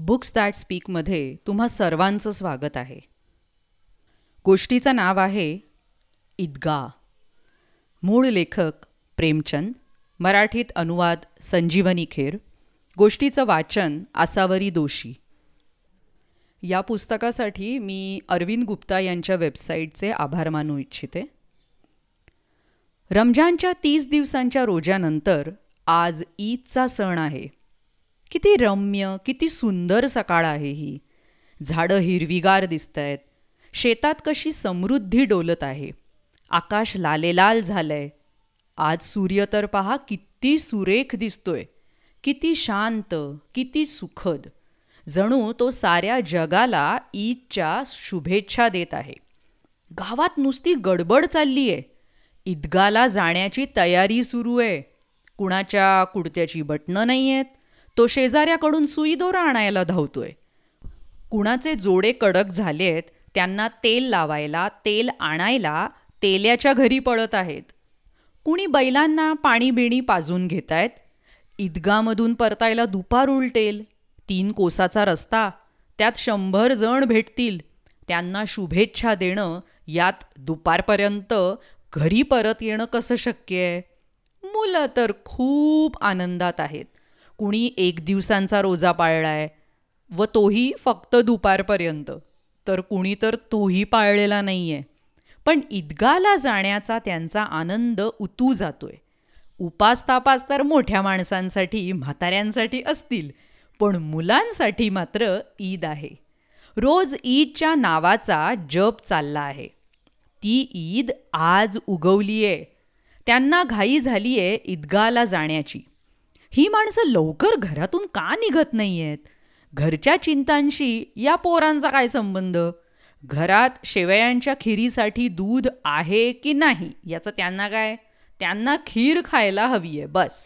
books that स्पीकमध्ये तुम्हा सर्वांचं स्वागत आहे गोष्टीचं नाव आहे ईदगा मूळ लेखक प्रेमचंद मराठीत अनुवाद संजीवनी खेर गोष्टीचं वाचन आसावरी दोषी या पुस्तकासाठी मी अरविंद गुप्ता यांच्या वेबसाईटचे आभार मानू इच्छिते रमजानच्या तीस दिवसांच्या रोजानंतर आज ईदचा सण आहे किती रम्य किती सुंदर सकाळ आहे ही झाडं हिरवीगार दिसत आहेत शेतात कशी समृद्धी डोलत आहे आकाश लालेलाल झालंय आज सूर्य तर पहा किती सुरेख दिसतोय किती शांत किती सुखद जणू तो साऱ्या जगाला ईदच्या शुभेच्छा देत आहे गावात नुसती गडबड चालली आहे ईदगाला जाण्याची तयारी सुरू आहे कुणाच्या कुडत्याची बटणं नाही आहेत तो शेजाऱ्याकडून सुईदोरा आणायला धावतोय कुणाचे जोडे कडक झालेत त्यांना तेल लावायला तेल आणायला तेल्याच्या घरी पळत आहेत कुणी बैलांना पाणीबिणी पाजून घेतायत ईदगामधून परतायला दुपार उलटेल तीन कोसाचा रस्ता त्यात शंभर जण भेटतील त्यांना शुभेच्छा देणं यात दुपारपर्यंत घरी परत येणं कसं शक्य आहे मुलं तर खूप आनंदात आहेत कुणी एक दिवसांचा रोजा पाळला आहे व तोही फक्त दुपारपर्यंत तर कुणी तर तोही पाळलेला नाही आहे पण ईदगाला जाण्याचा त्यांचा आनंद उतू जातोय उपास तापास तर मोठ्या माणसांसाठी म्हाताऱ्यांसाठी असतील पण मुलांसाठी मात्र ईद आहे रोज ईदच्या नावाचा जप चालला आहे ती ईद आज उगवली आहे त्यांना घाई झाली आहे ईदगाला जाण्याची ही माणसं लवकर घरातून का निघत नाही आहेत घरच्या चिंतांशी या पोरांचा काय संबंध घरात शेवयांच्या खिरीसाठी दूध आहे की नाही याचं त्यांना काय त्यांना खीर खायला हवी आहे बस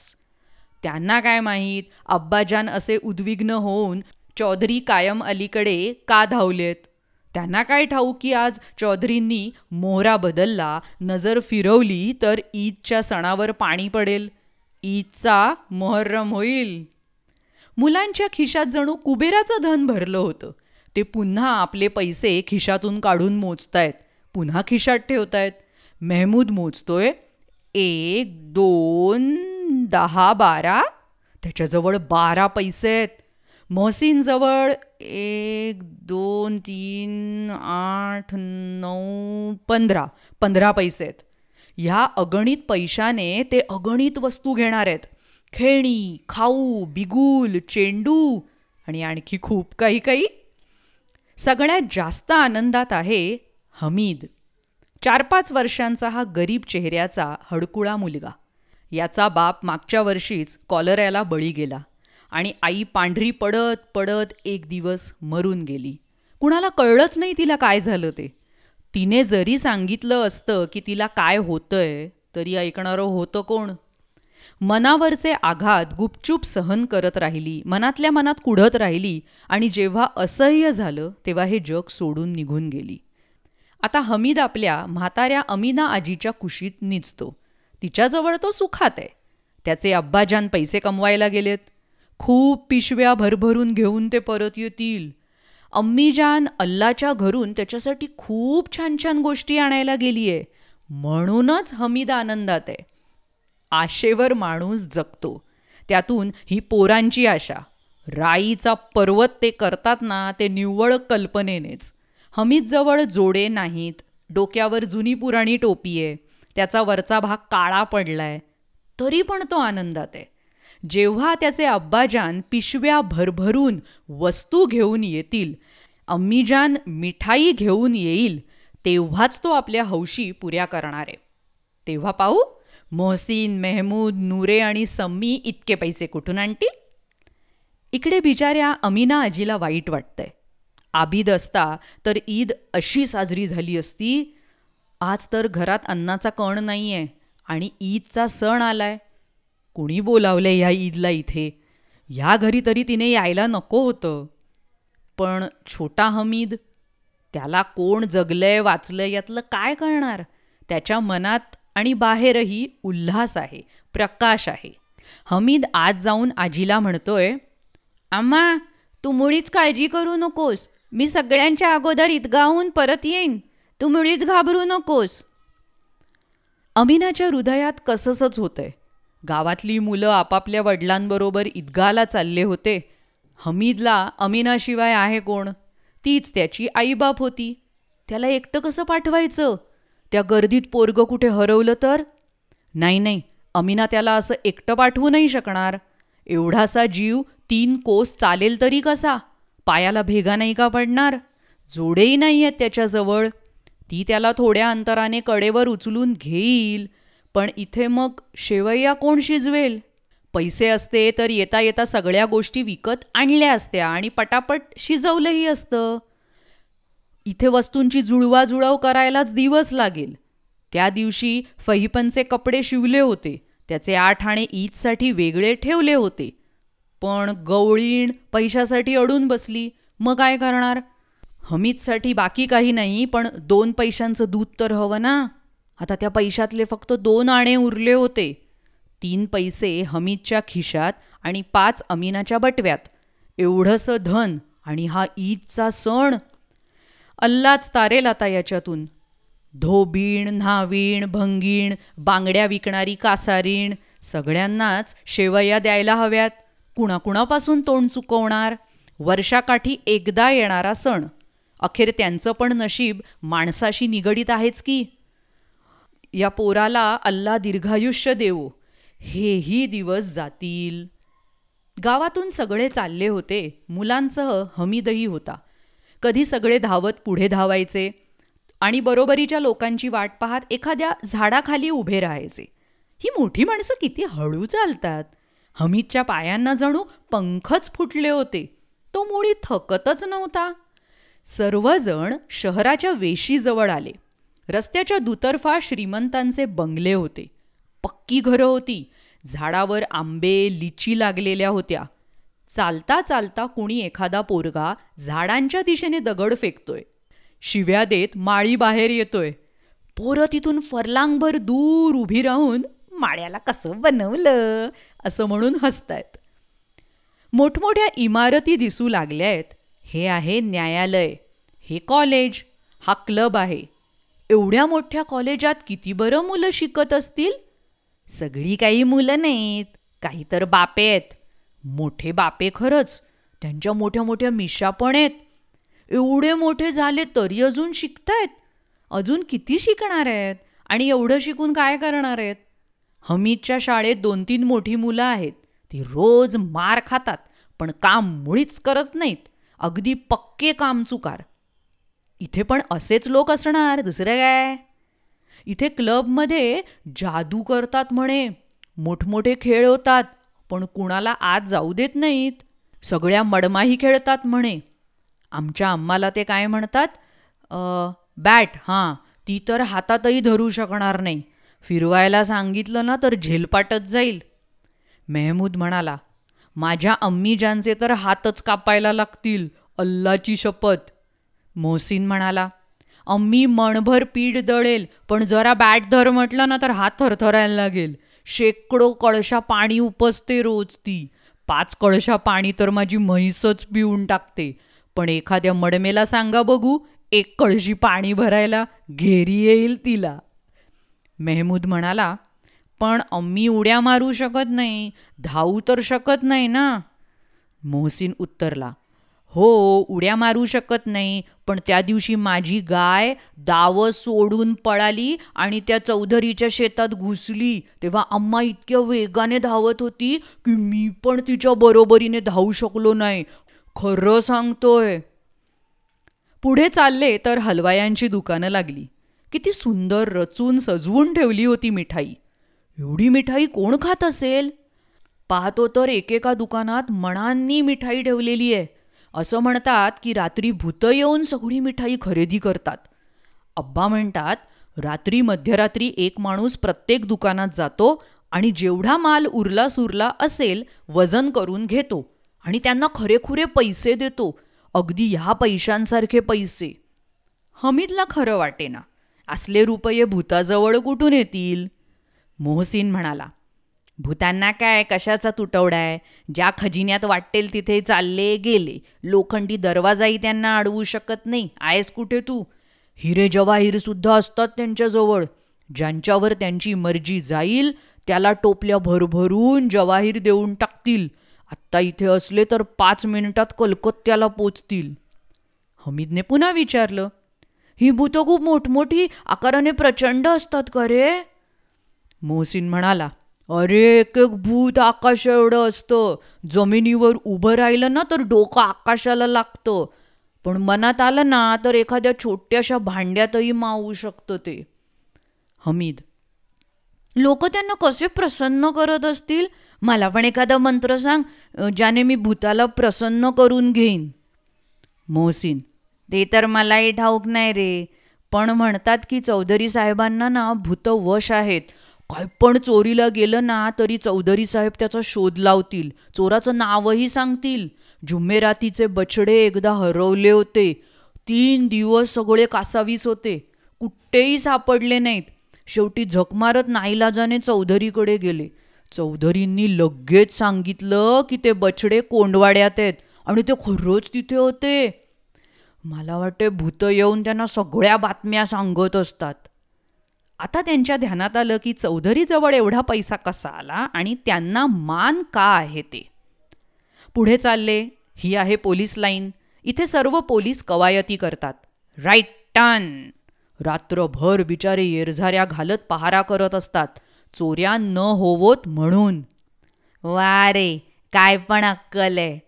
त्यांना काय माहीत अब्बाजान असे उद्विग्न होऊन चौधरी कायम अलीकडे का धावलेत त्यांना काय ठाऊ की आज चौधरींनी मोहरा बदलला नजर फिरवली तर ईदच्या सणावर पाणी पडेल ईदचा मोहर्रम होईल मुलांच्या खिशात जणू कुबेराचं धन भरलं होतं ते पुन्हा आपले पैसे खिशातून काढून मोजतायत पुन्हा खिशात ठेवतायत मेहमूद मोजतोय एक दोन दहा बारा त्याच्याजवळ बारा पैसे आहेत महसीनजवळ एक दोन तीन आठ नऊ पंधरा पंधरा पैसे आहेत ह्या अगणित पैशाने ते अगणित वस्तू घेणार आहेत खेळणी खाऊ बिगुल चेंडू आणि आणखी खूप काही काही सगळ्यात जास्त आनंदात आहे हमीद चार पाच वर्षांचा हा गरीब चेहऱ्याचा हडकुळा मुलगा याचा बाप मागच्या वर्षीच कॉलऱ्याला बळी गेला आणि आई पांढरी पडत पडत एक दिवस मरून गेली कुणाला कळलंच नाही तिला काय झालं ते तिने जरी सांगितलं असतं की तिला काय होतंय तरी ऐकणारं होतं कोण मनावरचे आघात गुपचूप सहन करत राहिली मनातल्या मनात कुढत राहिली आणि जेव्हा असह्य झालं तेव्हा हे जग सोडून निघून गेली आता हमीद आपल्या म्हाताऱ्या अमीना आजीच्या कुशीत निजतो तिच्याजवळ तो सुखात आहे त्याचे अब्बाजान पैसे कमवायला गेलेत खूप पिशव्या भरभरून घेऊन ते परत येतील अम्मीजान अल्लाच्या घरून त्याच्यासाठी खूप छान छान गोष्टी आणायला गेली आहे म्हणूनच हमीद आनंदात आहे आशेवर माणूस जगतो त्यातून ही पोरांची आशा राईचा पर्वत ते करतात ना ते निव्वळ कल्पनेनेच हमीदजवळ जोडे नाहीत डोक्यावर जुनी पुराणी टोपी आहे त्याचा वरचा भाग काळा पडलाय तरी पण तो आनंदात आहे जेव्हा त्याचे अब्बाजान पिशव्या भरभरून वस्तू घेऊन येतील अम्मीजान मिठाई घेऊन येईल तेव्हाच तो आपल्या हौशी पुऱ्या करणार आहे तेव्हा पाहू मोहसीन मेहमूद नूरे आणि सम्मी इतके पैसे कुठून आणतील इकडे बिचाऱ्या अमीना आजीला वाईट वाटतंय आबीद असता तर ईद अशी साजरी झाली असती आज तर घरात अन्नाचा कण नाही आणि ईदचा सण आलाय कुणी बोलावले या ईदला इथे ह्या घरी तरी तिने यायला नको होतं पण छोटा हमीद त्याला कोण जगलंय वाचलंय यातलं काय कळणार त्याच्या मनात आणि बाहेरही उल्हास आहे प्रकाश आहे हमीद आज जाऊन आजीला म्हणतोय आम्हा तू मुळीच काळजी करू नकोस मी सगळ्यांच्या अगोदर इतगाहून परत येईन तू मुळीच घाबरू नकोस अमिनाच्या हृदयात कससंच होतंय गावातली मुलं आपापल्या वडिलांबरोबर ईदगाला चालले होते हमीदला अमीनाशिवाय आहे कोण तीच त्याची आईबाप होती त्याला एकटं कसं पाठवायचं त्या गर्दीत पोरगं कुठे हरवलं तर नाही नाही अमीना त्याला असं एकटं पाठवू नाही शकणार एवढासा जीव तीन कोस चालेल तरी कसा पायाला भेगा नाही का पडणार जोडेही नाही आहेत त्याच्याजवळ ती त्याला थोड्या अंतराने कडेवर उचलून घेईल पण इथे मग शेवया कोण शिजवेल पैसे असते तर येता येता सगळ्या गोष्टी विकत आणल्या असत्या आणि पटापट शिजवलंही असतं इथे वस्तूंची जुळवाजुळव करायलाच दिवस लागेल त्या दिवशी फहिपनचे कपडे शिवले होते त्याचे आठ आणे ईदसाठी वेगळे ठेवले होते पण गवळीण पैशासाठी अडून बसली मग काय करणार हमीदसाठी बाकी काही नाही पण दोन पैशांचं दूध तर हवं ना आता त्या पैशातले फक्त दोन आणे उरले होते तीन पैसे हमीदच्या खिशात आणि पाच अमीनाच्या बटव्यात एवढंसं धन आणि हा ईदचा सण अल्लाच तारेल आता याच्यातून धोबीण न्हावीण भंगीण बांगड्या विकणारी कासारीण सगळ्यांनाच शेवया द्यायला हव्यात कुणाकुणापासून तोंड चुकवणार वर्षाकाठी एकदा येणारा सण अखेर त्यांचं पण नशीब माणसाशी निगडीत आहेच की या पोराला अल्ला दीर्घायुष्य देवो हेही दिवस जातील गावातून सगळे चालले होते मुलांसह हमीदही होता कधी सगळे धावत पुढे धावायचे आणि बरोबरीच्या लोकांची वाट पाहत एखाद्या झाडाखाली उभे राहायचे ही मोठी माणसं किती हळू चालतात हमीदच्या पायांना जणू पंखच फुटले होते तो मुळी थकतच नव्हता सर्वजण शहराच्या वेशीजवळ आले रस्त्याच्या दुतर्फा श्रीमंतांचे बंगले होते पक्की घरं होती झाडावर आंबे लिची लागलेल्या होत्या चालता चालता कोणी एखादा पोरगा झाडांच्या दिशेने दगड फेकतोय शिव्या देत माळी बाहेर येतोय पोरं तिथून फरलांगभर दूर उभी राहून माळ्याला कसं बनवलं असं म्हणून आहेत मोठमोठ्या इमारती दिसू लागल्या आहेत हे आहे न्यायालय हे कॉलेज हा क्लब आहे एवढ्या मोठ्या कॉलेजात किती बरं मुलं शिकत असतील सगळी काही मुलं नाहीत काहीतर बापे आहेत मोठे बापे खरंच त्यांच्या मोठ्या मोठ्या मिशा पण आहेत एवढे मोठे झाले तरी अजून शिकतायत अजून किती शिकणार आहेत आणि एवढं शिकून काय करणार आहेत हमीदच्या शाळेत दोन तीन मोठी मुलं आहेत ती रोज मार खातात पण काम मुळीच करत नाहीत अगदी पक्के चुकार इथे पण असेच लोक असणार दुसरं काय इथे क्लबमध्ये जादू करतात म्हणे मोठमोठे खेळ होतात पण कुणाला आत जाऊ देत नाहीत सगळ्या मडमाही खेळतात म्हणे आमच्या आम्हाला ते काय म्हणतात बॅट हां ती तर हातातही धरू शकणार नाही फिरवायला सांगितलं ना तर झेलपाटत जाईल मेहमूद म्हणाला माझ्या अम्मीजांचे तर हातच कापायला लागतील अल्लाची शपथ मोहसिन म्हणाला अम्मी मणभर पीठ दळेल पण जरा बॅट धर म्हटलं ना तर हात थरथरायला लागेल शेकडो कळशा पाणी उपसते रोज ती पाच कळशा पाणी तर माझी म्हैसच पिऊन टाकते पण एखाद्या मडमेला सांगा बघू एक कळशी पाणी भरायला घेरी येईल तिला मेहमूद म्हणाला पण अम्मी उड्या मारू शकत नाही धावू तर शकत नाही ना मोहसिन उत्तरला हो उड्या मारू शकत नाही पण त्या दिवशी माझी गाय दाव सोडून पळाली आणि त्या चौधरीच्या शेतात घुसली तेव्हा अम्मा इतक्या वेगाने धावत होती की मी पण तिच्या बरोबरीने धावू शकलो नाही खरं सांगतोय पुढे चालले तर हलवायांची दुकानं लागली किती सुंदर रचून सजवून ठेवली होती मिठाई एवढी मिठाई कोण खात असेल पाहतो तर एकेका दुकानात मनांनी मिठाई ठेवलेली आहे असं म्हणतात की रात्री भूतं येऊन सगळी मिठाई खरेदी करतात अब्बा म्हणतात रात्री मध्यरात्री एक माणूस प्रत्येक दुकानात जातो आणि जेवढा माल उरला सुरला असेल वजन करून घेतो आणि त्यांना खरेखुरे पैसे देतो अगदी ह्या पैशांसारखे पैसे हमीदला खरं वाटेना असले रुपये भूताजवळ कुठून येतील मोहसिन म्हणाला भूतांना काय कशाचा तुटवडा आहे ज्या खजिन्यात वाटेल तिथे चालले गेले लोखंडी दरवाजाही त्यांना अडवू शकत नाही आहेस कुठे तू हिरे सुद्धा असतात त्यांच्याजवळ ज्यांच्यावर त्यांची मर्जी जाईल त्याला टोपल्या भरभरून जवाहीर देऊन टाकतील आत्ता इथे असले तर पाच मिनिटात कलकत्त्याला पोचतील हमीदने पुन्हा विचारलं ही भूतं खूप मोठमोठी आकाराने प्रचंड असतात का रे मोहसिन म्हणाला अरे एक एक भूत आकाश एवढं असतं जमिनीवर उभं राहिलं ना तर डोकं आकाशाला लागतं पण मनात आलं ना तर एखाद्या छोट्याशा भांड्यातही मावू शकतं ते हमीद लोक त्यांना कसे प्रसन्न करत असतील मला पण एखादा मंत्र सांग ज्याने मी भूताला प्रसन्न करून घेईन मोहसिन ते तर मलाही ठाऊक नाही रे पण म्हणतात की चौधरी साहेबांना ना भूत वश आहेत काय पण चोरीला गेलं ना तरी चौधरी साहेब त्याचा शोध लावतील चोराचं नावही सांगतील झुम्मेरातीचे बछडे एकदा हरवले होते तीन दिवस सगळे कासावीस होते कुठेही सापडले नाहीत शेवटी झकमारत नाईलाजाने चौधरीकडे गेले चौधरींनी लगेच सांगितलं की ते बछडे कोंडवाड्यात आहेत आणि ते खरोच तिथे होते मला वाटते भूत येऊन त्यांना सगळ्या बातम्या सांगत असतात आता त्यांच्या ध्यानात आलं की चौधरीजवळ एवढा पैसा कसा आला आणि त्यांना मान का आहे ते पुढे चालले ही आहे पोलीस लाईन इथे सर्व पोलीस कवायती करतात राईट टन रात्रभर बिचारे येरझाऱ्या घालत पहारा करत असतात चोऱ्या न होवोत म्हणून वा रे काय पण अक्कल आहे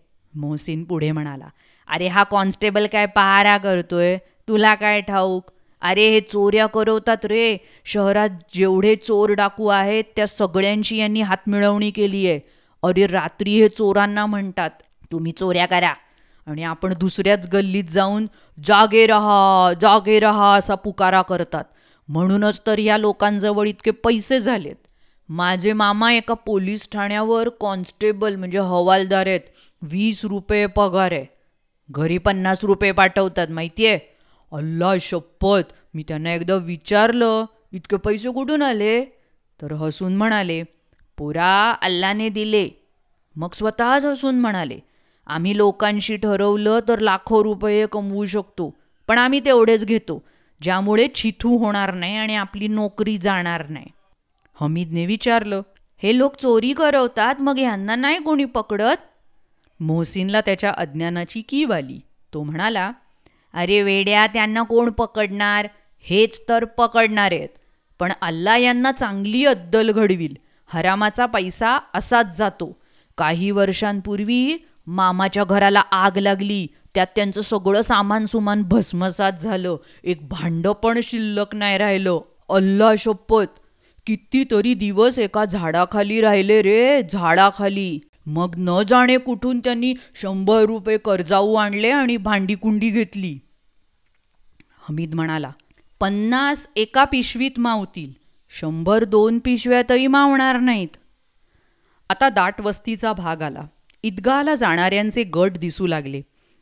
मोहसिन पुढे म्हणाला अरे हा कॉन्स्टेबल काय पहारा करतोय तुला काय ठाऊक अरे हे चोऱ्या करवतात रे शहरात जेवढे चोर डाकू आहेत त्या सगळ्यांशी यांनी हातमिळवणी केली आहे अरे रात्री हे चोरांना म्हणतात तुम्ही चोऱ्या करा आणि आपण दुसऱ्याच गल्लीत जाऊन जागे रहा जागे रहा असा पुकारा करतात म्हणूनच तर या लोकांजवळ इतके पैसे झालेत माझे मामा एका पोलीस ठाण्यावर कॉन्स्टेबल म्हणजे हवालदार आहेत वीस रुपये पगार आहे घरी पन्नास रुपये पाठवतात माहिती आहे अल्ला शपथ मी त्यांना एकदा विचारलं इतके पैसे कुठून आले तर हसून म्हणाले पुरा अल्लाने दिले मग स्वतःच हसून म्हणाले आम्ही लोकांशी ठरवलं तर लाखो रुपये कमवू शकतो पण आम्ही तेवढेच घेतो ज्यामुळे चिथू होणार नाही आणि आपली नोकरी जाणार नाही हमीदने विचारलं हे लोक चोरी करवतात मग ह्यांना नाही कोणी पकडत मोहसिनला त्याच्या अज्ञानाची कीव आली तो म्हणाला अरे वेड्या त्यांना कोण पकडणार हेच तर पकडणार आहेत पण अल्ला यांना चांगली अद्दल घडवील हरामाचा पैसा असाच जातो काही वर्षांपूर्वी मामाच्या घराला आग लागली त्यात त्यांचं सगळं सामान सुमान भस्मसात झालं एक भांडं पण शिल्लक नाही राहिलं अल्ला शपथ कितीतरी दिवस एका झाडाखाली राहिले रे झाडाखाली मग न जाणे कुठून त्यांनी शंभर रुपये कर्जाऊ आणले आणि भांडीकुंडी घेतली हमीद म्हणाला पन्नास एका पिशवीत मावतील शंभर दोन पिशव्यातही मावणार नाहीत आता दाट वस्तीचा भाग आला ईदगाला जाणाऱ्यांचे गट दिसू लागले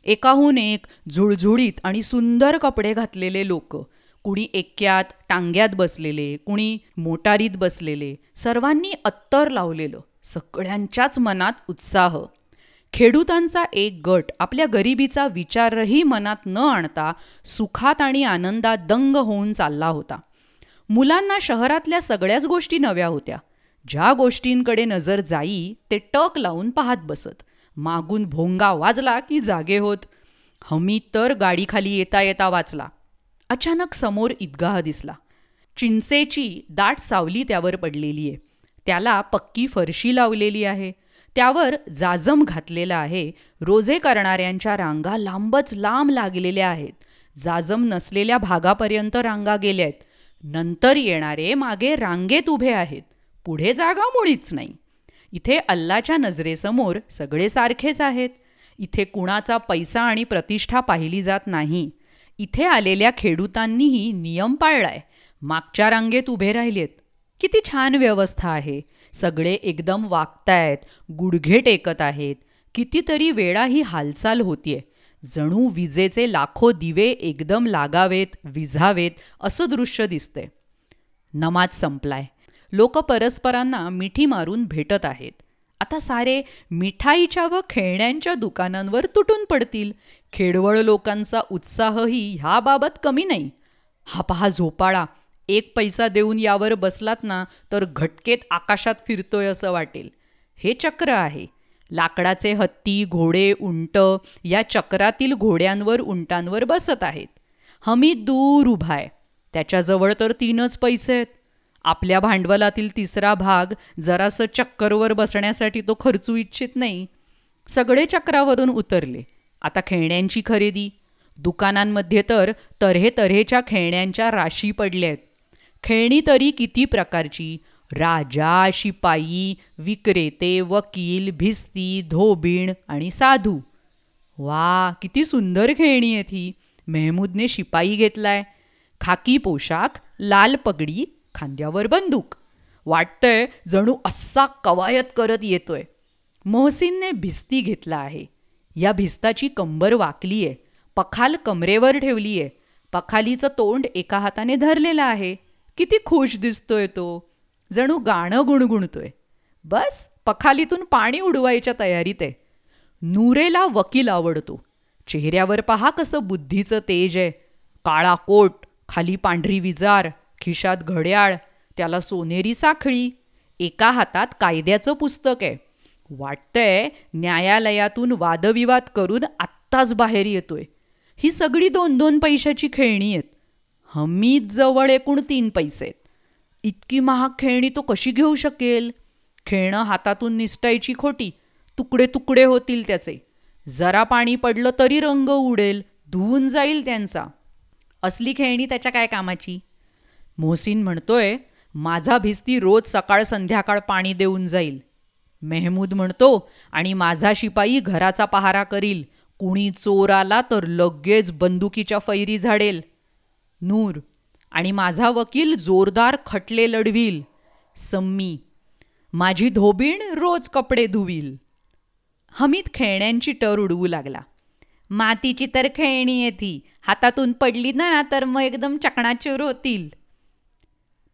एकाहून एक झुळझुळीत आणि सुंदर कपडे घातलेले लोक कुणी एक्क्यात टांग्यात बसलेले कुणी मोटारीत बसलेले सर्वांनी अत्तर लावलेलं सगळ्यांच्याच मनात उत्साह खेडूतांचा एक गट आपल्या गरिबीचा विचारही मनात न आणता सुखात आणि आनंदात दंग होऊन चालला होता मुलांना शहरातल्या सगळ्याच गोष्टी नव्या होत्या ज्या गोष्टींकडे नजर जाई ते टक लावून पाहत बसत मागून भोंगा वाजला की जागे होत हमी तर गाडीखाली येता येता वाचला अचानक समोर इदगाह दिसला चिंचेची दाट सावली त्यावर पडलेली आहे त्याला पक्की फरशी लावलेली आहे त्यावर जाजम घातलेला आहे रोजे करणाऱ्यांच्या रांगा लांबच लांब लागलेल्या आहेत जाजम नसलेल्या भागापर्यंत रांगा गेल्या आहेत नंतर येणारे मागे रांगेत उभे आहेत पुढे जागा मुळीच नाही इथे अल्लाच्या नजरेसमोर सगळे सारखेच आहेत इथे कुणाचा पैसा आणि प्रतिष्ठा पाहिली जात नाही इथे आलेल्या खेडूतांनीही नियम पाळलाय मागच्या रांगेत उभे राहिलेत किती छान व्यवस्था आहे सगळे एकदम वागतायत गुडघे टेकत आहेत कितीतरी वेळा ही हालचाल होतीये जणू विजेचे लाखो दिवे एकदम लागावेत विझावेत असं दृश्य दिसतंय नमाज संपलाय लोक परस्परांना मिठी मारून भेटत आहेत आता सारे मिठाईच्या व खेळण्यांच्या दुकानांवर तुटून पडतील खेडवळ लोकांचा उत्साहही ह्याबाबत कमी नाही हा पहा झोपाळा एक पैसा देऊन यावर बसलात ना तर घटकेत आकाशात फिरतोय असं वाटेल हे चक्र आहे लाकडाचे हत्ती घोडे उंट या चक्रातील घोड्यांवर उंटांवर बसत आहेत हमी दूर उभाय त्याच्याजवळ तर तीनच पैसे आहेत आपल्या भांडवलातील तिसरा भाग जरासं चक्करवर बसण्यासाठी तो खर्चू इच्छित नाही सगळे चक्रावरून उतरले आता खेळण्यांची खरेदी दुकानांमध्ये तर तऱ्हे खेळण्यांच्या राशी पडल्या आहेत खेळणी तरी किती प्रकारची राजा शिपाई विक्रेते वकील भिस्ती धोबीण आणि साधू वा किती सुंदर खेळणी आहेत ही मेहमूदने शिपाई घेतलाय खाकी पोशाख लाल पगडी खांद्यावर बंदूक वाटतंय जणू असा कवायत करत येतोय मोहसिनने भिस्ती घेतला आहे या भिस्ताची कंबर वाकली आहे पखाल कमरेवर ठेवली आहे पखालीचं तोंड एका हाताने धरलेलं आहे किती खुश दिसतोय तो जणू गाणं गुणगुणतोय बस पखालीतून पाणी उडवायच्या तयारीत आहे नूरेला वकील आवडतो चेहऱ्यावर पहा कसं बुद्धीचं तेज आहे काळा कोट खाली पांढरी विजार खिशात घड्याळ त्याला सोनेरी साखळी एका हातात कायद्याचं पुस्तक आहे वाटतंय न्यायालयातून वादविवाद करून आत्ताच बाहेर येतोय ही सगळी दोन दोन पैशाची खेळणी आहेत हमीद जवळ एकूण तीन पैसे इतकी महाग खेळणी तो कशी घेऊ शकेल खेळणं हातातून निसटायची खोटी तुकडे तुकडे होतील त्याचे जरा पाणी पडलं तरी रंग उडेल धुवून जाईल त्यांचा असली खेळणी त्याच्या काय कामाची मोहसिन म्हणतोय माझा भिस्ती रोज सकाळ संध्याकाळ पाणी देऊन जाईल मेहमूद म्हणतो आणि माझा शिपाई घराचा पहारा करील कुणी चोर आला तर लगेच बंदुकीच्या फैरी झाडेल नूर आणि माझा वकील जोरदार खटले लढवील सम्मी माझी धोबीण रोज कपडे धुवील हमीद खेळण्यांची टर उडवू लागला मातीची तर खेळणी ती हातातून पडली ना तर मग एकदम चकणाचूर होतील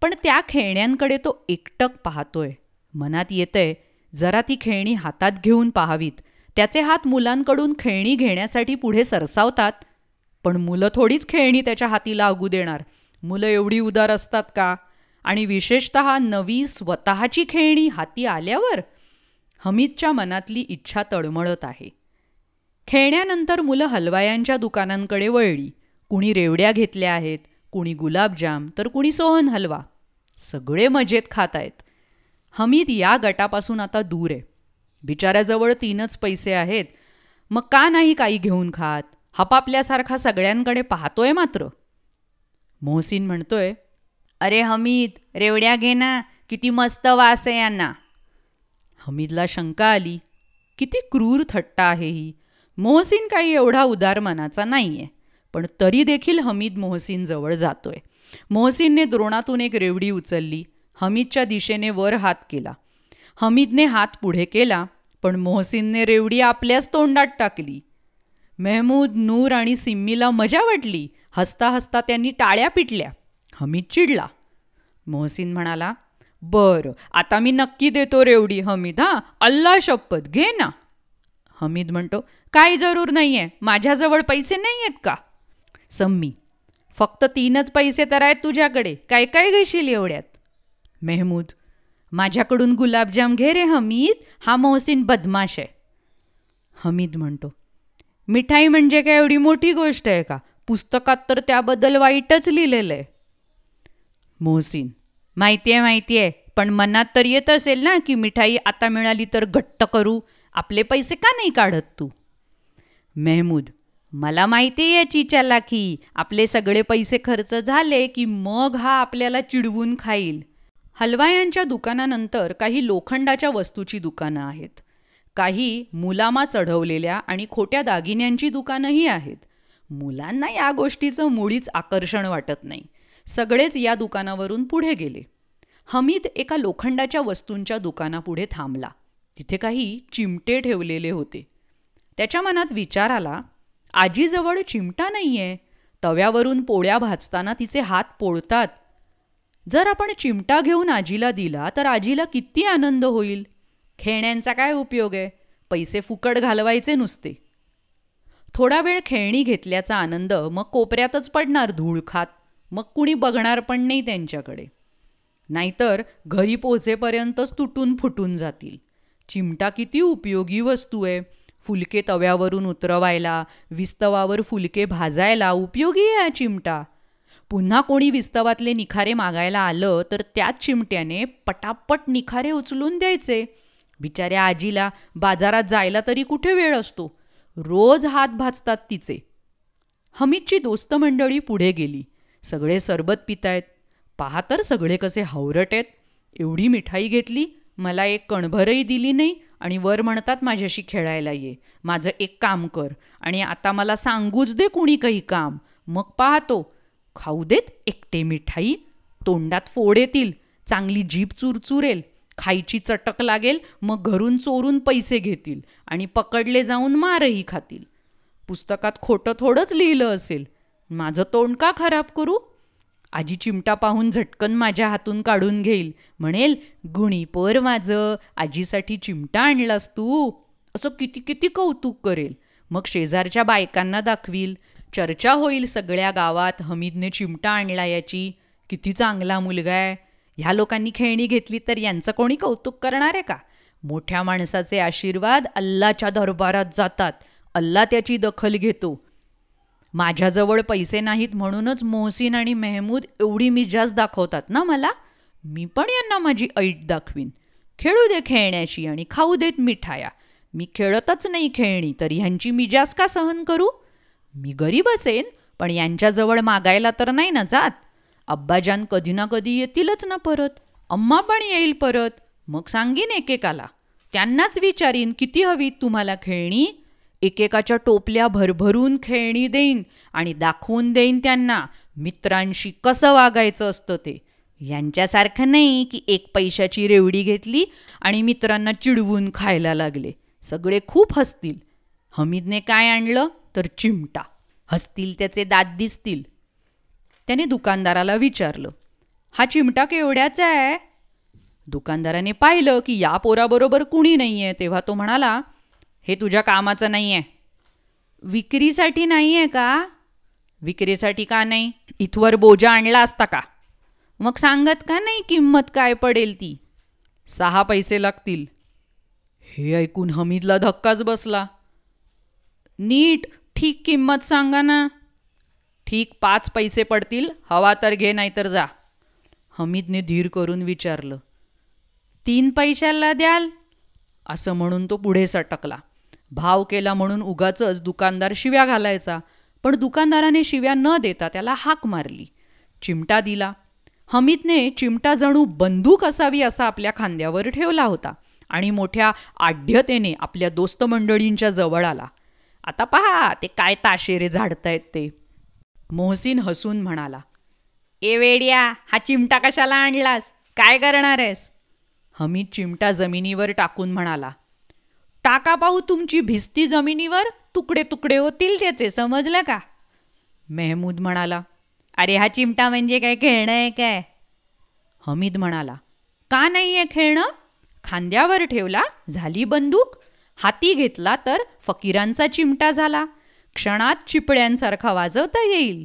पण त्या खेळण्यांकडे तो एकटक पाहतोय मनात येतंय जरा ती खेळणी हातात घेऊन पाहावीत त्याचे हात मुलांकडून खेळणी घेण्यासाठी पुढे सरसावतात पण मुलं थोडीच खेळणी त्याच्या हाती लागू देणार मुलं एवढी उदार असतात का आणि विशेषत नवी स्वतःची खेळणी हाती आल्यावर हमीदच्या मनातली इच्छा तळमळत आहे खेळण्यानंतर मुलं हलवायांच्या दुकानांकडे वळली कुणी रेवड्या घेतल्या आहेत कुणी गुलाबजाम तर कुणी सोहन हलवा सगळे मजेत खात आहेत हमीद या गटापासून आता दूर आहे बिचाऱ्याजवळ तीनच पैसे आहेत मग का नाही काही घेऊन खात हपापल्यासारखा सगळ्यांकडे पाहतोय मात्र मोहसिन म्हणतोय अरे हमीद रेवड्या घे ना किती मस्त वास आहे यांना हमीदला शंका आली किती क्रूर थट्टा आहे ही मोहसिन काही एवढा उदार मनाचा नाही आहे पण तरी देखील हमीद जवळ जातोय मोहसिनने द्रोणातून एक रेवडी उचलली हमीदच्या दिशेने वर हात केला हमीदने हात पुढे केला पण मोहसिनने रेवडी आपल्याच तोंडात टाकली मेहमूद नूर आणि सिम्मीला मजा वाटली हसता हसता त्यांनी टाळ्या पिटल्या हमीद चिडला मोहसिन म्हणाला बरं आता मी नक्की देतो रेवडी हमीद हा अल्ला शपथ घे ना हमीद म्हणतो काय जरूर नाही आहे माझ्याजवळ पैसे नाही आहेत का सम्मी फक्त तीनच पैसे तर आहेत तुझ्याकडे काय काय घेशील एवढ्यात मेहमूद माझ्याकडून गुलाबजाम घे रे हमीद हा मोहसिन बदमाश आहे हमीद म्हणतो मिठाई म्हणजे काय एवढी मोठी गोष्ट आहे का पुस्तकात तर त्याबद्दल वाईटच लिहिलेलं आहे मोहसिन माहिती आहे माहिती आहे पण मनात तर येत असेल ना की मिठाई आता मिळाली तर घट्ट करू आपले पैसे का नाही काढत तू मेहमूद मला माहिती आहे याची की आपले सगळे पैसे खर्च झाले की मग हा आपल्याला चिडवून खाईल हलवायांच्या दुकानानंतर काही लोखंडाच्या वस्तूची दुकानं आहेत काही मुलामा चढवलेल्या आणि खोट्या दागिन्यांची दुकानंही आहेत मुलांना या गोष्टीचं मुळीच आकर्षण वाटत नाही सगळेच या दुकानावरून पुढे गेले हमीद एका लोखंडाच्या वस्तूंच्या दुकानापुढे थांबला तिथे काही चिमटे ठेवलेले होते त्याच्या मनात विचार आला आजीजवळ चिमटा नाही आहे तव्यावरून पोळ्या भाजताना तिचे हात पोळतात जर आपण चिमटा घेऊन आजीला दिला तर आजीला किती आनंद होईल खेळण्यांचा काय उपयोग आहे पैसे फुकट घालवायचे नुसते थोडा वेळ खेळणी घेतल्याचा आनंद मग कोपऱ्यातच पडणार धूळ खात मग कुणी बघणार पण नाही त्यांच्याकडे नाहीतर घरी पोहोचेपर्यंतच तुटून फुटून जातील चिमटा किती उपयोगी वस्तू आहे फुलके तव्यावरून उतरवायला विस्तवावर फुलके भाजायला उपयोगी आहे चिमटा पुन्हा कोणी विस्तवातले निखारे मागायला आलं तर त्याच चिमट्याने पटापट निखारे उचलून द्यायचे बिचाऱ्या आजीला बाजारात जायला तरी कुठे वेळ असतो रोज हात भाजतात तिचे हमीदची दोस्त मंडळी पुढे गेली सगळे सरबत पितायत पहा तर सगळे कसे हावरट आहेत एवढी मिठाई घेतली मला एक कणभरही दिली नाही आणि वर म्हणतात माझ्याशी खेळायला ये माझं एक काम कर आणि आता मला सांगूच दे कुणी काही काम मग पाहतो खाऊ देत एकटे मिठाई तोंडात फोड येतील चांगली जीभ चुरचुरेल खायची चटक लागेल मग घरून चोरून पैसे घेतील आणि पकडले जाऊन मारही खातील पुस्तकात खोटं थोडंच लिहिलं असेल माझं तोंड का खराब करू आजी चिमटा पाहून झटकन माझ्या हातून काढून घेईल म्हणेल गुणी माझं आजीसाठी चिमटा आणलास तू असं किती किती कौतुक करेल मग शेजारच्या बायकांना दाखवील चर्चा होईल सगळ्या गावात हमीदने चिमटा आणला याची किती चांगला मुलगा आहे ह्या लोकांनी खेळणी घेतली तर यांचं कोणी कौतुक करणार आहे का मोठ्या माणसाचे आशीर्वाद अल्लाच्या दरबारात जातात अल्ला त्याची दखल घेतो माझ्याजवळ पैसे नाहीत म्हणूनच मोहसिन आणि मेहमूद एवढी मिजाज दाखवतात ना मला मी पण यांना माझी ऐट दाखवीन खेळू दे खेळण्याची आणि खाऊ देत मिठाया मी खेळतच नाही खेळणी तर ह्यांची मिजाज का सहन करू मी गरीब असेन पण यांच्याजवळ मागायला तर नाही ना जात अब्बाजान कधी ना कधी येतीलच ना परत अम्मा पण येईल परत मग सांगीन एकेकाला त्यांनाच विचारीन किती हवी तुम्हाला खेळणी एकेकाच्या टोपल्या भरभरून खेळणी देईन आणि दाखवून देईन त्यांना मित्रांशी कसं वागायचं असतं ते यांच्यासारखं नाही की एक पैशाची रेवडी घेतली आणि मित्रांना चिडवून खायला लागले सगळे खूप हसतील हमीदने काय आणलं तर चिमटा हसतील त्याचे दात दिसतील त्याने दुकानदाराला विचारलं हा चिमटा केवढ्याचा आहे दुकानदाराने पाहिलं की या पोराबरोबर कुणी नाही आहे तेव्हा तो म्हणाला हे तुझ्या कामाचं नाही आहे विक्रीसाठी नाही आहे का विक्रीसाठी का नाही इथवर बोजा आणला असता का मग सांगत का नाही किंमत काय पडेल ती सहा पैसे लागतील हे ऐकून हमीदला धक्काच बसला नीट ठीक किंमत सांगा ना ठीक पाच पैसे पडतील हवा तर घे नाहीतर जा हमीदने धीर करून विचारलं तीन पैशाला द्याल असं म्हणून तो पुढे सटकला भाव केला म्हणून उगाच दुकानदार शिव्या घालायचा पण दुकानदाराने शिव्या न देता त्याला हाक मारली चिमटा दिला हमीदने चिमटा जणू बंदूक असावी असा आपल्या खांद्यावर ठेवला होता आणि मोठ्या आढ्यतेने आपल्या दोस्त मंडळींच्या जवळ आला आता पहा ते काय ताशेरे झाडतायत ते मोहसिन हसून म्हणाला ए वेड्या हा चिमटा कशाला आणलास काय करणार आहेस हमीद चिमटा जमिनीवर टाकून म्हणाला टाका पाहू तुमची भिस्ती जमिनीवर तुकडे तुकडे होतील त्याचे समजलं का मेहमूद म्हणाला अरे हा चिमटा म्हणजे काय खेळणं आहे काय हमीद म्हणाला का नाही आहे खेळणं खांद्यावर ठेवला झाली बंदूक हाती घेतला तर फकीरांचा चिमटा झाला क्षणात चिपळ्यांसारखा वाजवता येईल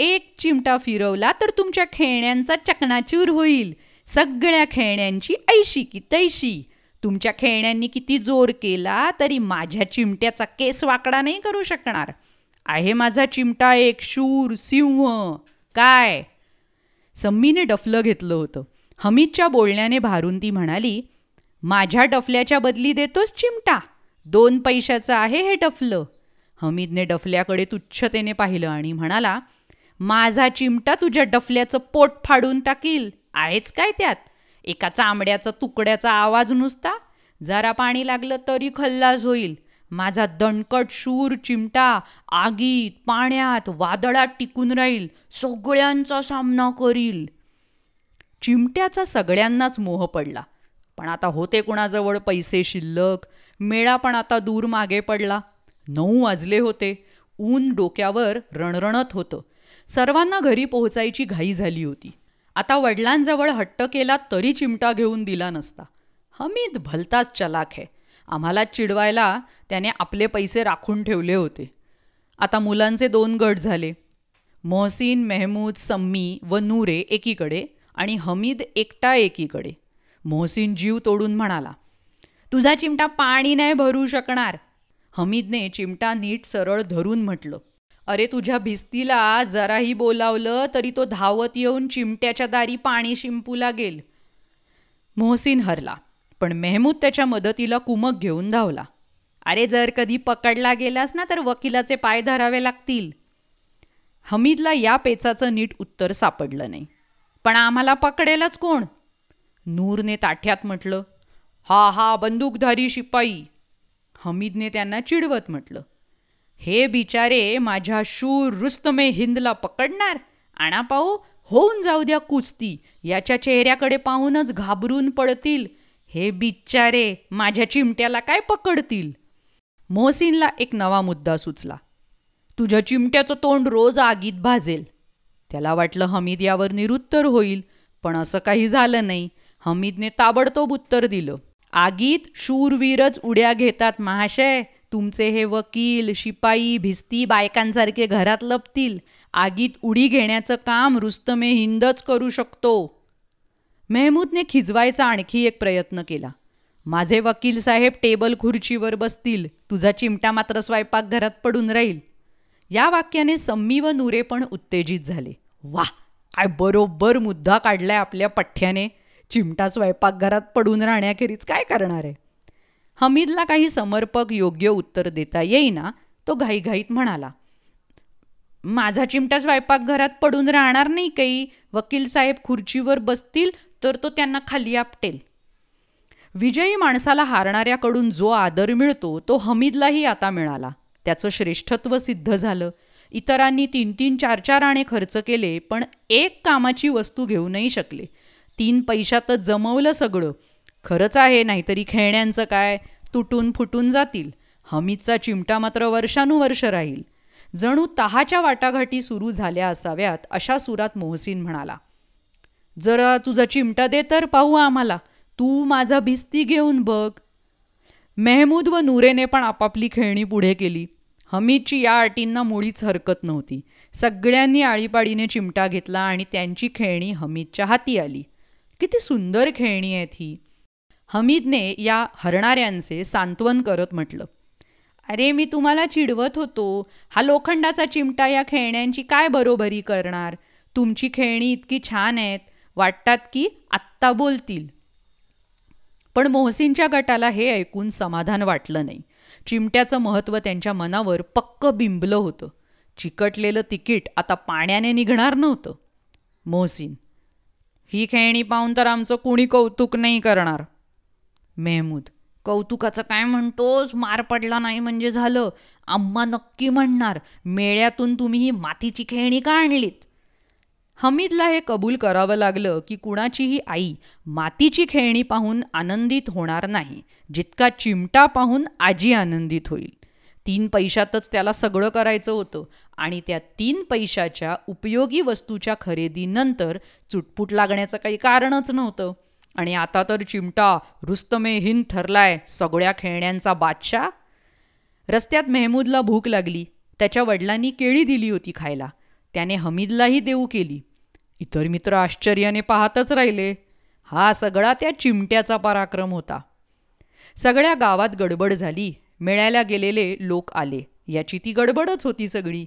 एक चिमटा फिरवला तर तुमच्या खेळण्यांचा चकनाचूर होईल सगळ्या खेळण्यांची ऐशी की तैशी तुमच्या खेळण्यांनी किती जोर केला तरी माझ्या चिमट्याचा केस वाकडा नाही करू शकणार आहे माझा चिमटा एक शूर सिंह काय सम्मीने डफलं घेतलं होतं हमीदच्या बोलण्याने भारून ती म्हणाली माझ्या डफल्याच्या बदली देतोस चिमटा दोन पैशाचं आहे हे डफलं हमीदने डफल्याकडे तुच्छतेने पाहिलं आणि म्हणाला माझा चिमटा तुझ्या डफल्याचं पोट फाडून टाकील आहेच काय त्यात एका चांबड्याचा तुकड्याचा आवाज नुसता जरा पाणी लागलं तरी खल्लास होईल माझा दणकट शूर चिमटा आगीत पाण्यात वादळात टिकून राहील सगळ्यांचा सामना करील चिमट्याचा सगळ्यांनाच मोह पडला पण आता होते कुणाजवळ पैसे शिल्लक मेळा पण आता दूर मागे पडला नऊ वाजले होते ऊन डोक्यावर रणरणत होतं सर्वांना घरी पोहोचायची घाई झाली होती आता वडिलांजवळ हट्ट केला तरी चिमटा घेऊन दिला नसता हमीद भलताच चलाख आहे आम्हाला चिडवायला त्याने आपले पैसे राखून ठेवले होते आता मुलांचे दोन गट झाले मोहसिन मेहमूद सम्मी व नूरे एकीकडे आणि हमीद एकटा एकीकडे मोहसिन जीव तोडून म्हणाला तुझा चिमटा पाणी नाही भरू शकणार हमीदने चिमटा नीट सरळ धरून म्हटलं अरे तुझ्या भिस्तीला जराही बोलावलं तरी तो धावत येऊन चिमट्याच्या दारी पाणी शिंपू लागेल मोहसिन हरला पण मेहमूद त्याच्या मदतीला कुमक घेऊन धावला अरे जर कधी पकडला गेलास ना तर वकिलाचे पाय धरावे लागतील हमीदला या पेचाचं नीट उत्तर सापडलं नाही पण आम्हाला पकडेलच कोण नूरने ताठ्यात म्हटलं हा हा बंदूकधारी शिपाई हमीदने त्यांना चिडवत म्हटलं हे बिचारे माझ्या शूर रुस्तमे हिंदला पकडणार आणा पाहू होऊन जाऊ द्या कुस्ती याच्या चेहऱ्याकडे पाहूनच घाबरून पडतील हे बिचारे माझ्या चिमट्याला काय पकडतील मोहसिनला एक नवा मुद्दा सुचला तुझ्या चिमट्याचं तोंड रोज आगीत भाजेल त्याला वाटलं हमीद यावर निरुत्तर होईल पण असं काही झालं नाही हमीदने ताबडतोब उत्तर दिलं आगीत शूरवीरच उड्या घेतात महाशय तुमचे हे वकील शिपाई भिस्ती बायकांसारखे घरात लपतील आगीत उडी घेण्याचं काम रुस्तमे हिंदच करू शकतो मेहमूदने खिजवायचा आणखी एक प्रयत्न केला माझे वकील साहेब टेबल खुर्चीवर बसतील तुझा चिमटा मात्र स्वयंपाकघरात पडून राहील या वाक्याने सम्मी व नुरे पण उत्तेजित झाले वा काय बरोबर मुद्दा काढलाय आपल्या पठ्ठ्याने चिमटा स्वयंपाकघरात पडून राहण्याखेरीज काय करणार आहे हमीदला काही समर्पक योग्य उत्तर देता येईना तो घाईघाईत म्हणाला माझा चिमटा स्वयंपाकघरात पडून राहणार नाही काही वकील साहेब खुर्चीवर बसतील तर तो त्यांना खाली आपटेल विजयी माणसाला हारणाऱ्याकडून जो आदर मिळतो तो हमीदलाही आता मिळाला त्याचं श्रेष्ठत्व सिद्ध झालं इतरांनी तीन तीन चार चार आणे खर्च केले पण एक कामाची वस्तू घेऊ नाही शकले तीन पैशात जमवलं सगळं खरंच आहे नाहीतरी खेळण्यांचं काय तुटून फुटून जातील हमीदचा चिमटा मात्र वर्षानुवर्ष राहील जणू तहाच्या वाटाघाटी सुरू झाल्या असाव्यात अशा सुरात मोहसिन म्हणाला जर तुझा चिमटा दे तर पाहू आम्हाला तू माझा भिस्ती घेऊन बघ मेहमूद व नुरेने पण आपापली खेळणी पुढे केली हमीदची या अटींना मुळीच हरकत नव्हती सगळ्यांनी आळीपाळीने चिमटा घेतला आणि त्यांची खेळणी हमीदच्या हाती आली किती सुंदर खेळणी आहेत ही हमीदने या हरणाऱ्यांचे सांत्वन करत म्हटलं अरे मी तुम्हाला चिडवत होतो हा लोखंडाचा चिमटा या खेळण्यांची काय बरोबरी करणार तुमची खेळणी इतकी छान आहेत वाटतात की आत्ता बोलतील पण मोहसिनच्या गटाला हे ऐकून समाधान वाटलं नाही चिमट्याचं महत्त्व त्यांच्या मनावर पक्क बिंबलं होतं चिकटलेलं तिकीट आता पाण्याने निघणार नव्हतं मोहसिन ही खेळणी पाहून तर आमचं कुणी कौतुक नाही करणार मेहमूद कौतुकाचं काय म्हणतोस मार पडला नाही म्हणजे झालं आम्हा नक्की म्हणणार मेळ्यातून तुम्ही ही मातीची खेळणी का आणलीत हमीदला हे कबूल करावं लागलं की कुणाचीही आई मातीची खेळणी पाहून आनंदित होणार नाही जितका चिमटा पाहून आजी आनंदित होईल तीन पैशातच त्याला सगळं करायचं होतं आणि त्या तीन पैशाच्या उपयोगी वस्तूच्या खरेदीनंतर चुटपुट लागण्याचं काही कारणच नव्हतं आणि आता तर चिमटा रुस्तमेहीन ठरलाय सगळ्या खेळण्यांचा बादशाह रस्त्यात मेहमूदला भूक लागली त्याच्या वडिलांनी केळी दिली होती खायला त्याने हमीदलाही देऊ केली इतर मित्र आश्चर्याने पाहतच राहिले हा सगळा त्या चिमट्याचा पराक्रम होता सगळ्या गावात गडबड झाली मिळायला गेलेले लोक आले याची ती गडबडच होती सगळी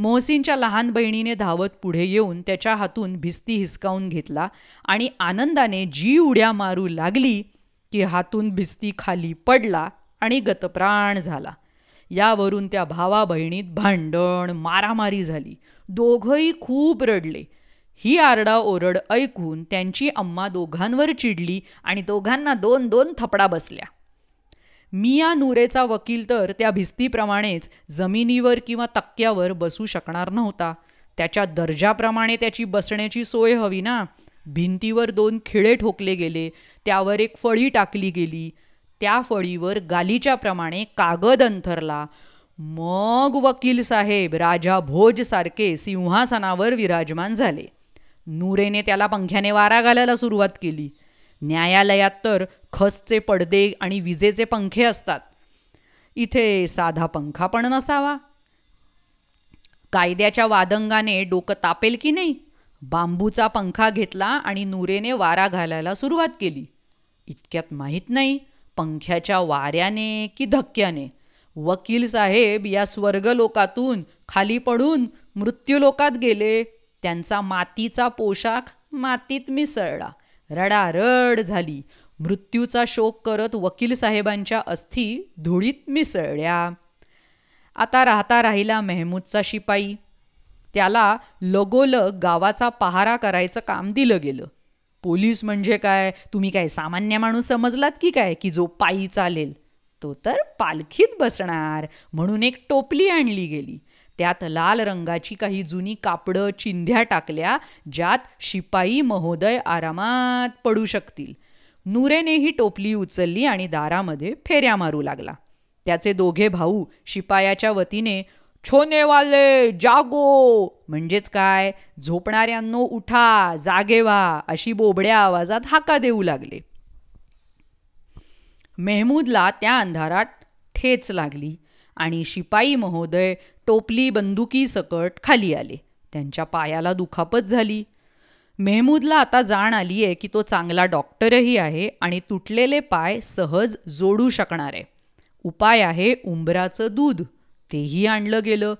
मोहसिनच्या लहान बहिणीने धावत पुढे येऊन त्याच्या हातून भिस्ती हिसकावून घेतला आणि आनंदाने जी उड्या मारू लागली की हातून भिस्ती खाली पडला आणि गतप्राण झाला यावरून त्या भावा बहिणीत भांडण मारामारी झाली दोघंही खूप रडले ही आरडाओरड ऐकून त्यांची अम्मा दोघांवर चिडली आणि दोघांना दोन दोन थपडा बसल्या मिया नुरेचा वकील तर त्या भिस्तीप्रमाणेच जमिनीवर किंवा तक्क्यावर बसू शकणार नव्हता त्याच्या दर्जाप्रमाणे त्याची बसण्याची सोय हवी ना भिंतीवर दोन खिळे ठोकले गेले त्यावर एक फळी टाकली गेली त्या फळीवर गालीच्याप्रमाणे कागद अंथरला मग वकील साहेब राजा भोज सारखे सिंहासनावर विराजमान झाले नूरेने त्याला पंख्याने वारा घालायला सुरुवात केली न्यायालयात तर खसचे पडदे आणि विजेचे पंखे असतात इथे साधा पंखा पण नसावा कायद्याच्या वादंगाने डोकं तापेल की नाही बांबूचा पंखा घेतला आणि नुरेने वारा घालायला सुरुवात केली इतक्यात माहीत नाही पंख्याच्या वाऱ्याने की धक्क्याने वकील साहेब या स्वर्गलोकातून खाली पडून मृत्यूलोकात गेले त्यांचा मातीचा पोशाख मातीत मिसळला रडारड झाली मृत्यूचा शोक करत वकील साहेबांच्या अस्थी धुळीत मिसळल्या आता राहता राहिला मेहमूदचा शिपाई त्याला लगोलग गावाचा पहारा करायचं काम दिलं गेलं पोलीस म्हणजे काय तुम्ही काय सामान्य माणूस समजलात की काय की जो पायी चालेल तो तर पालखीत बसणार म्हणून एक टोपली आणली गेली त्यात लाल रंगाची काही जुनी कापडं चिंध्या टाकल्या ज्यात शिपाई महोदय आरामात पडू शकतील नुरेनेही टोपली उचलली आणि दारामध्ये फेऱ्या मारू लागला त्याचे दोघे भाऊ शिपायाच्या वतीने छोनेवाले जागो म्हणजेच काय झोपणाऱ्यांनो उठा जागेवा अशी बोबड्या आवाजात हाका देऊ लागले मेहमूदला त्या अंधारात ठेच लागली आणि शिपाई महोदय टोपली बंदुकीसकट खाली आले त्यांच्या पायाला दुखापत झाली मेहमूदला आता जाण आली आहे की तो चांगला डॉक्टरही आहे आणि तुटलेले पाय सहज जोडू शकणार आहे उपाय आहे उंबराचं दूध तेही आणलं गेलं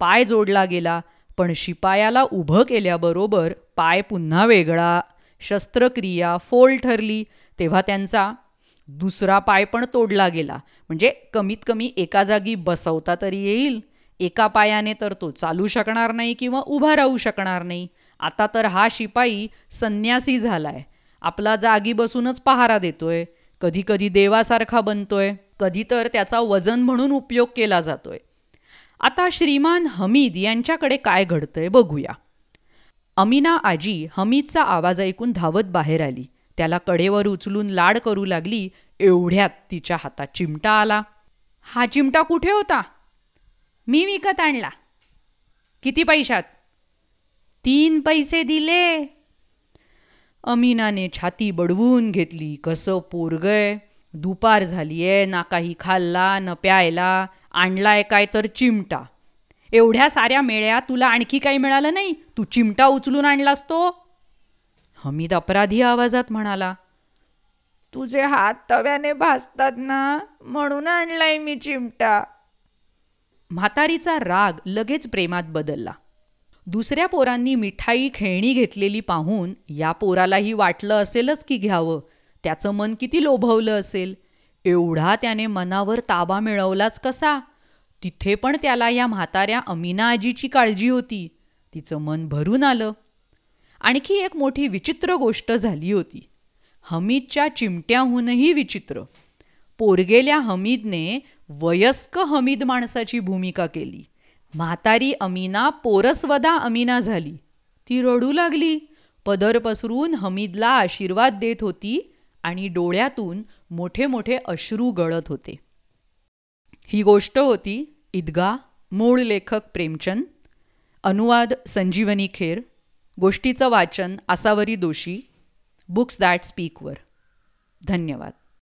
पाय जोडला गेला पण शिपायाला उभं केल्याबरोबर पाय पुन्हा वेगळा शस्त्रक्रिया फोल ठरली तेव्हा त्यांचा दुसरा पाय पण तोडला गेला म्हणजे कमीत कमी एका जागी बसवता तरी येईल एका पायाने तर तो चालू शकणार नाही किंवा उभा राहू शकणार नाही आता तर हा शिपाई संन्यासी झालाय आपला जागी बसूनच पहारा देतोय कधी कधी देवासारखा बनतोय कधी तर त्याचा वजन म्हणून उपयोग केला जातोय आता श्रीमान हमीद यांच्याकडे काय घडतंय बघूया अमीना आजी हमीदचा आवाज ऐकून धावत बाहेर आली त्याला कडेवर उचलून लाड करू लागली एवढ्यात तिच्या हातात चिमटा आला हा चिमटा कुठे होता मी विकत आणला किती पैशात तीन पैसे दिले अमीनाने छाती बडवून घेतली कसं पोरगय दुपार झालीये ना काही खाल्ला न प्यायला आणलाय काय तर चिमटा एवढ्या साऱ्या मेळ्या तुला आणखी काही मिळालं नाही तू चिमटा उचलून आणलास तो हमीद अपराधी आवाजात म्हणाला तुझे हात तव्याने भासतात ना म्हणून आणलाय मी चिमटा म्हातारीचा राग लगेच प्रेमात बदलला दुसऱ्या पोरांनी मिठाई खेळणी घेतलेली पाहून या पोरालाही वाटलं असेलच की घ्यावं त्याचं मन किती लोभवलं असेल एवढा त्याने मनावर ताबा मिळवलाच कसा तिथे पण त्याला या म्हाताऱ्या अमीना आजीची काळजी होती तिचं मन भरून आलं आणखी एक मोठी विचित्र गोष्ट झाली होती हमीदच्या चिमट्याहूनही विचित्र पोरगेल्या हमीदने वयस्क हमीद माणसाची भूमिका केली म्हातारी अमीना पोरसवदा अमीना झाली ती रडू लागली पदर पसरून हमीदला आशीर्वाद देत होती आणि डोळ्यातून मोठे मोठे अश्रू गळत होते ही गोष्ट होती ईदगा मूळ लेखक प्रेमचंद अनुवाद संजीवनी खेर गोष्टीचं वाचन आसावरी दोषी बुक्स दॅट स्पीकवर धन्यवाद